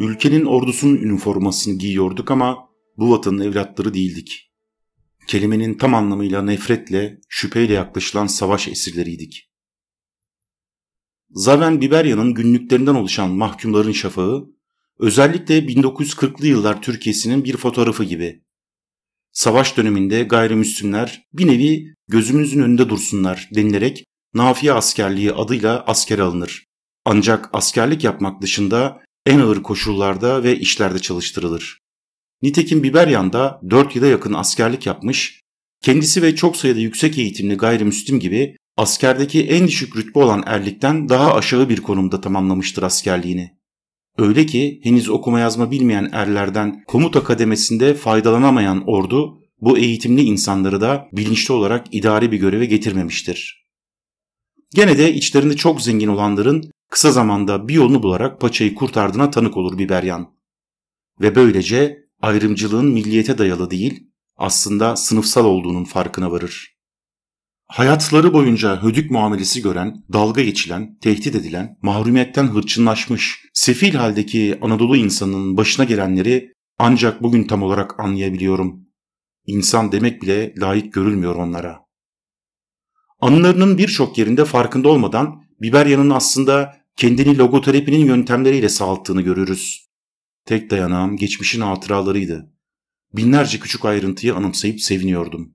Ülkenin ordusunun üniformasını giyiyorduk ama bu vatanın evlatları değildik. Kelimenin tam anlamıyla nefretle, şüpheyle yaklaşılan savaş esirleriydik. Zaven Biberya'nın günlüklerinden oluşan Mahkumların Şafağı, özellikle 1940'lı yıllar Türkiye'sinin bir fotoğrafı gibi. Savaş döneminde gayrimüslimler bir nevi gözümüzün önünde dursunlar denilerek Nafiye askerliği adıyla asker alınır. Ancak askerlik yapmak dışında en ağır koşullarda ve işlerde çalıştırılır. Nitekim Biberyan'da 4 yıla yakın askerlik yapmış, kendisi ve çok sayıda yüksek eğitimli gayrimüslim gibi askerdeki en düşük rütbe olan erlikten daha aşağı bir konumda tamamlamıştır askerliğini. Öyle ki henüz okuma yazma bilmeyen erlerden komuta kademesinde faydalanamayan ordu bu eğitimli insanları da bilinçli olarak idari bir göreve getirmemiştir. Gene de içlerinde çok zengin olanların kısa zamanda bir yolunu bularak paçayı kurtardığına tanık olur Biberyan. Ve böylece ayrımcılığın milliyete dayalı değil, aslında sınıfsal olduğunun farkına varır. Hayatları boyunca hödük muamelesi gören, dalga geçilen, tehdit edilen, mahrumiyetten hırçınlaşmış, sefil haldeki Anadolu insanının başına gelenleri ancak bugün tam olarak anlayabiliyorum. İnsan demek bile layık görülmüyor onlara. Anılarının birçok yerinde farkında olmadan Biberya'nın aslında kendini logoterapinin yöntemleriyle sağalttığını görürüz. Tek dayanağım geçmişin hatıralarıydı. Binlerce küçük ayrıntıyı anımsayıp seviniyordum.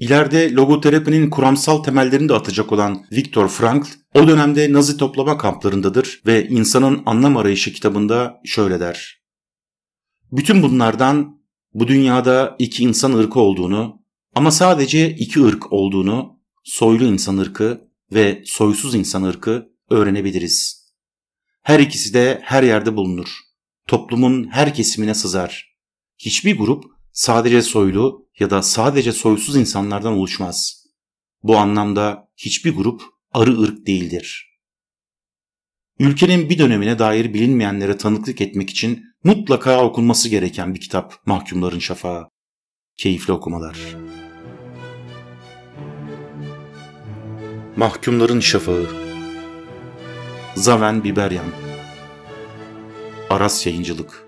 İleride logoterapinin kuramsal temellerini de atacak olan Viktor Frankl, o dönemde Nazi toplama kamplarındadır ve İnsanın Anlam Arayışı kitabında şöyle der. Bütün bunlardan bu dünyada iki insan ırkı olduğunu ama sadece iki ırk olduğunu, soylu insan ırkı ve soysuz insan ırkı öğrenebiliriz. Her ikisi de her yerde bulunur. Toplumun her kesimine sızar. Hiçbir grup sadece soylu ya da sadece soysuz insanlardan oluşmaz. Bu anlamda hiçbir grup arı ırk değildir. Ülkenin bir dönemine dair bilinmeyenlere tanıklık etmek için mutlaka okunması gereken bir kitap Mahkumların Şafağı. Keyifli okumalar. Mahkumların Şafağı Zaven Biberyan Aras Yayıncılık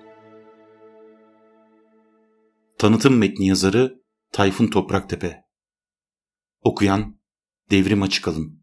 Tanıtım metni yazarı Tayfun Topraktepe Okuyan Devrim Açıkalın